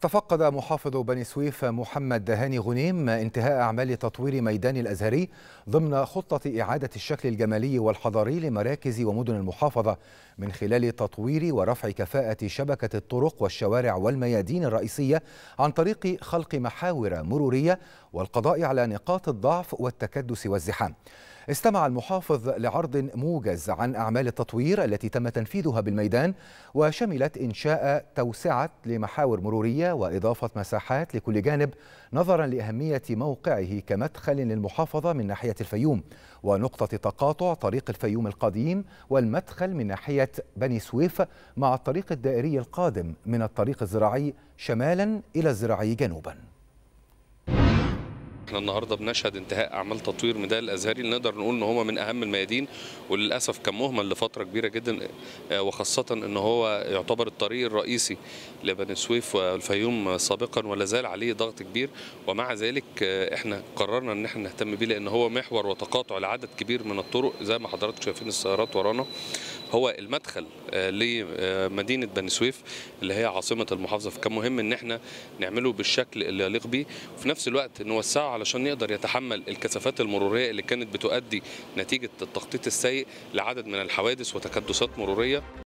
تفقد محافظ بني سويف محمد دهاني غنيم انتهاء أعمال تطوير ميدان الأزهري ضمن خطة إعادة الشكل الجمالي والحضاري لمراكز ومدن المحافظة من خلال تطوير ورفع كفاءة شبكة الطرق والشوارع والميادين الرئيسية عن طريق خلق محاور مرورية والقضاء على نقاط الضعف والتكدس والزحام استمع المحافظ لعرض موجز عن أعمال التطوير التي تم تنفيذها بالميدان وشملت إنشاء توسعة لمحاور مرورية وإضافة مساحات لكل جانب نظرا لأهمية موقعه كمدخل للمحافظة من ناحية الفيوم ونقطة تقاطع طريق الفيوم القديم والمدخل من ناحية بني سويف مع الطريق الدائري القادم من الطريق الزراعي شمالا إلى الزراعي جنوباً احنا النهارده بنشهد انتهاء اعمال تطوير ميدان الازهري اللي نقدر نقول ان هو من اهم الميادين وللاسف كان مهمل لفتره كبيره جدا آه، وخاصه ان هو يعتبر الطريق الرئيسي لبني سويف والفيوم سابقا ولا زال عليه ضغط كبير ومع ذلك آه، احنا قررنا ان احنا نهتم بيه لان هو محور وتقاطع لعدد كبير من الطرق زي ما حضراتكم شايفين السيارات ورانا هو المدخل آه، لمدينه بني سويف اللي هي عاصمه المحافظه فكان مهم ان احنا نعمله بالشكل اللي يليق بيه وفي نفس الوقت نوسعه علشان يقدر يتحمل الكثافات المروريه اللي كانت بتؤدي نتيجه التخطيط السيء لعدد من الحوادث وتكدسات مروريه